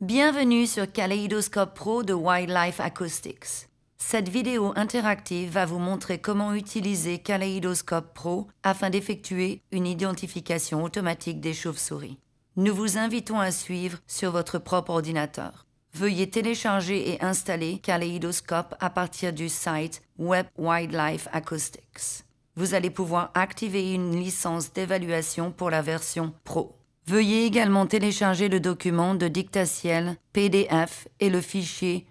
Bienvenue sur Kaleidoscope Pro de Wildlife Acoustics. Cette vidéo interactive va vous montrer comment utiliser Kaleidoscope Pro afin d'effectuer une identification automatique des chauves-souris. Nous vous invitons à suivre sur votre propre ordinateur. Veuillez télécharger et installer Kaleidoscope à partir du site Web Wildlife Acoustics. Vous allez pouvoir activer une licence d'évaluation pour la version Pro. Veuillez également télécharger le document de dictatiel PDF et le fichier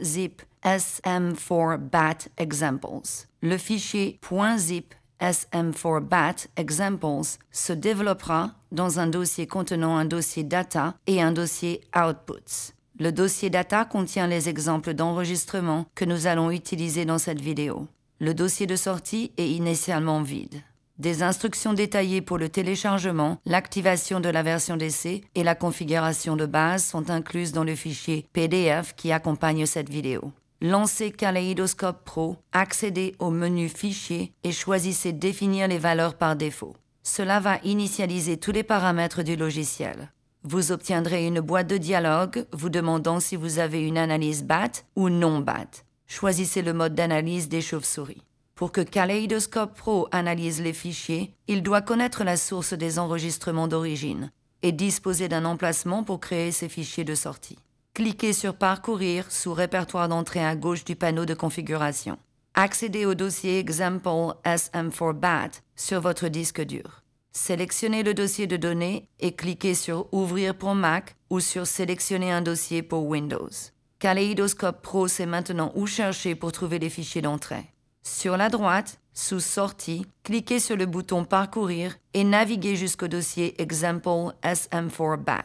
.zip SM4BAT Examples. Le fichier .zip SM4BAT Examples se développera dans un dossier contenant un dossier data et un dossier outputs. Le dossier data contient les exemples d'enregistrement que nous allons utiliser dans cette vidéo. Le dossier de sortie est initialement vide des instructions détaillées pour le téléchargement, l'activation de la version d'essai et la configuration de base sont incluses dans le fichier PDF qui accompagne cette vidéo. Lancez Kaleidoscope Pro, accédez au menu Fichier et choisissez Définir les valeurs par défaut. Cela va initialiser tous les paramètres du logiciel. Vous obtiendrez une boîte de dialogue vous demandant si vous avez une analyse BAT ou non BAT. Choisissez le mode d'analyse des chauves-souris. Pour que Kaleidoscope Pro analyse les fichiers, il doit connaître la source des enregistrements d'origine et disposer d'un emplacement pour créer ses fichiers de sortie. Cliquez sur Parcourir sous Répertoire d'entrée à gauche du panneau de configuration. Accédez au dossier Example SM4BAT sur votre disque dur. Sélectionnez le dossier de données et cliquez sur Ouvrir pour Mac ou sur Sélectionner un dossier pour Windows. Kaleidoscope Pro sait maintenant où chercher pour trouver les fichiers d'entrée. Sur la droite, sous Sortie, cliquez sur le bouton Parcourir et naviguez jusqu'au dossier Example SM4 BAT.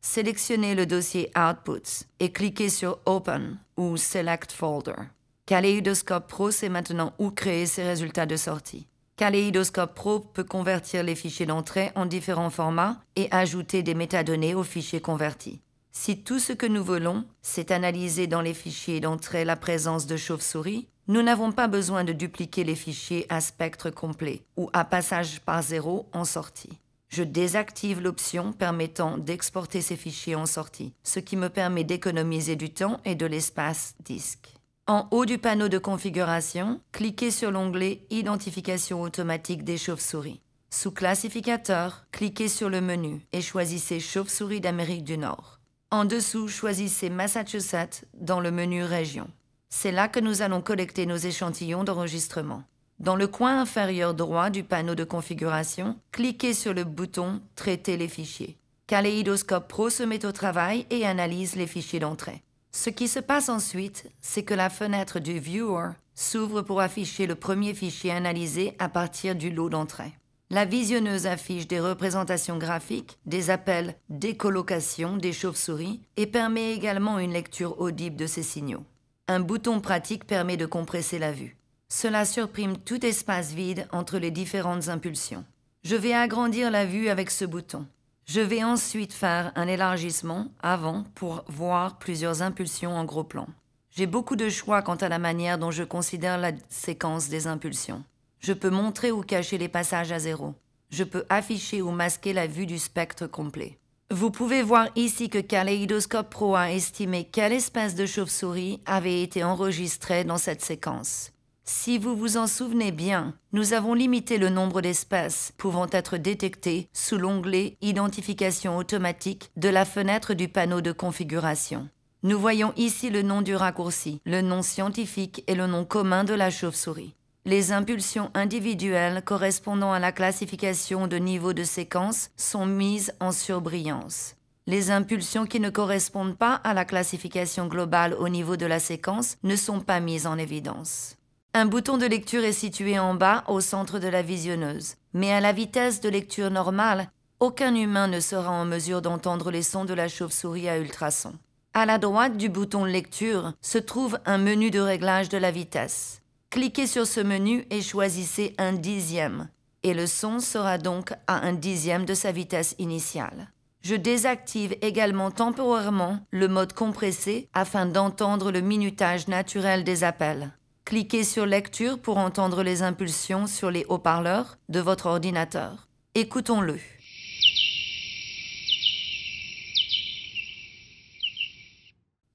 Sélectionnez le dossier Outputs et cliquez sur Open ou Select Folder. Kaleidoscope Pro sait maintenant où créer ses résultats de sortie. Kaleidoscope Pro peut convertir les fichiers d'entrée en différents formats et ajouter des métadonnées aux fichiers convertis. Si tout ce que nous voulons, c'est analyser dans les fichiers d'entrée la présence de chauves-souris, nous n'avons pas besoin de dupliquer les fichiers à spectre complet ou à passage par zéro en sortie. Je désactive l'option permettant d'exporter ces fichiers en sortie, ce qui me permet d'économiser du temps et de l'espace disque. En haut du panneau de configuration, cliquez sur l'onglet Identification automatique des chauves-souris. Sous Classificateur, cliquez sur le menu et choisissez Chauves-souris d'Amérique du Nord. En dessous, choisissez Massachusetts dans le menu Région. C'est là que nous allons collecter nos échantillons d'enregistrement. Dans le coin inférieur droit du panneau de configuration, cliquez sur le bouton « Traiter les fichiers ». Kaleidoscope Pro se met au travail et analyse les fichiers d'entrée. Ce qui se passe ensuite, c'est que la fenêtre du Viewer s'ouvre pour afficher le premier fichier analysé à partir du lot d'entrée. La visionneuse affiche des représentations graphiques, des appels des colocations, des chauves-souris et permet également une lecture audible de ces signaux. Un bouton pratique permet de compresser la vue. Cela supprime tout espace vide entre les différentes impulsions. Je vais agrandir la vue avec ce bouton. Je vais ensuite faire un élargissement avant pour voir plusieurs impulsions en gros plan. J'ai beaucoup de choix quant à la manière dont je considère la séquence des impulsions. Je peux montrer ou cacher les passages à zéro. Je peux afficher ou masquer la vue du spectre complet. Vous pouvez voir ici que Kaleidoscope Pro a estimé quelle espèce de chauve-souris avait été enregistrée dans cette séquence. Si vous vous en souvenez bien, nous avons limité le nombre d'espèces pouvant être détectées sous l'onglet Identification automatique de la fenêtre du panneau de configuration. Nous voyons ici le nom du raccourci, le nom scientifique et le nom commun de la chauve-souris. Les impulsions individuelles correspondant à la classification de niveau de séquence sont mises en surbrillance. Les impulsions qui ne correspondent pas à la classification globale au niveau de la séquence ne sont pas mises en évidence. Un bouton de lecture est situé en bas au centre de la visionneuse, mais à la vitesse de lecture normale, aucun humain ne sera en mesure d'entendre les sons de la chauve-souris à ultrasons. À la droite du bouton lecture se trouve un menu de réglage de la vitesse. Cliquez sur ce menu et choisissez un dixième. Et le son sera donc à un dixième de sa vitesse initiale. Je désactive également temporairement le mode compressé afin d'entendre le minutage naturel des appels. Cliquez sur Lecture pour entendre les impulsions sur les haut-parleurs de votre ordinateur. Écoutons-le.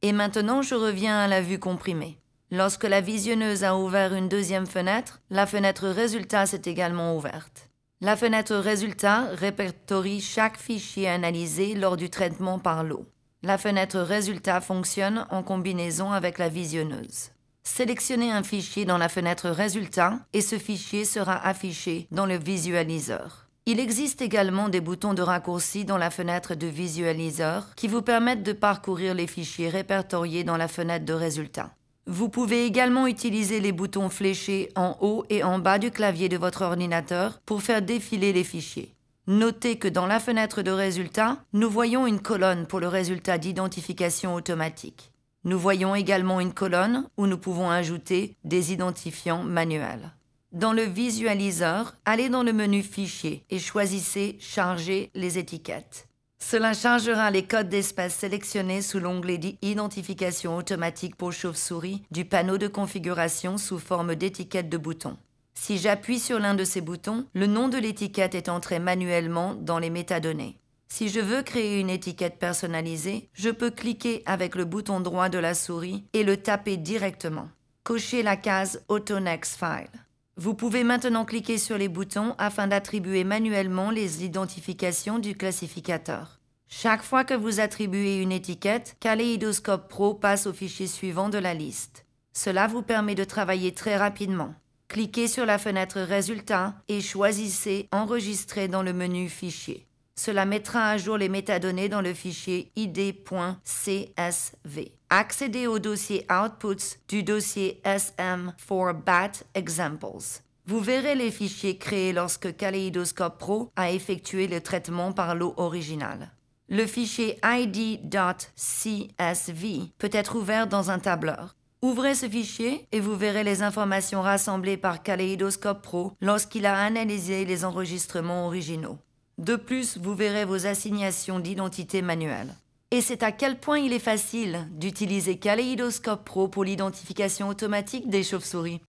Et maintenant, je reviens à la vue comprimée. Lorsque la visionneuse a ouvert une deuxième fenêtre, la fenêtre résultat s'est également ouverte. La fenêtre résultat répertorie chaque fichier analysé lors du traitement par l'eau. La fenêtre résultat fonctionne en combinaison avec la visionneuse. Sélectionnez un fichier dans la fenêtre résultat et ce fichier sera affiché dans le visualiseur. Il existe également des boutons de raccourci dans la fenêtre de visualiseur qui vous permettent de parcourir les fichiers répertoriés dans la fenêtre de résultat. Vous pouvez également utiliser les boutons fléchés en haut et en bas du clavier de votre ordinateur pour faire défiler les fichiers. Notez que dans la fenêtre de résultats, nous voyons une colonne pour le résultat d'identification automatique. Nous voyons également une colonne où nous pouvons ajouter des identifiants manuels. Dans le visualiseur, allez dans le menu Fichier et choisissez Charger les étiquettes. Cela changera les codes d'espace sélectionnés sous l'onglet dit Identification automatique pour chauve-souris du panneau de configuration sous forme d'étiquette de boutons. Si j'appuie sur l'un de ces boutons, le nom de l'étiquette est entré manuellement dans les métadonnées. Si je veux créer une étiquette personnalisée, je peux cliquer avec le bouton droit de la souris et le taper directement. Cochez la case AutoNext File. Vous pouvez maintenant cliquer sur les boutons afin d'attribuer manuellement les identifications du classificateur. Chaque fois que vous attribuez une étiquette, Kaleidoscope Pro passe au fichier suivant de la liste. Cela vous permet de travailler très rapidement. Cliquez sur la fenêtre Résultats et choisissez Enregistrer dans le menu Fichier. Cela mettra à jour les métadonnées dans le fichier id.csv. Accédez au dossier Outputs du dossier SM 4 BAT Examples. Vous verrez les fichiers créés lorsque Kaleidoscope Pro a effectué le traitement par l'eau originale. Le fichier id.csv peut être ouvert dans un tableur. Ouvrez ce fichier et vous verrez les informations rassemblées par Kaleidoscope Pro lorsqu'il a analysé les enregistrements originaux. De plus, vous verrez vos assignations d'identité manuelles. Et c'est à quel point il est facile d'utiliser Kaleidoscope Pro pour l'identification automatique des chauves-souris.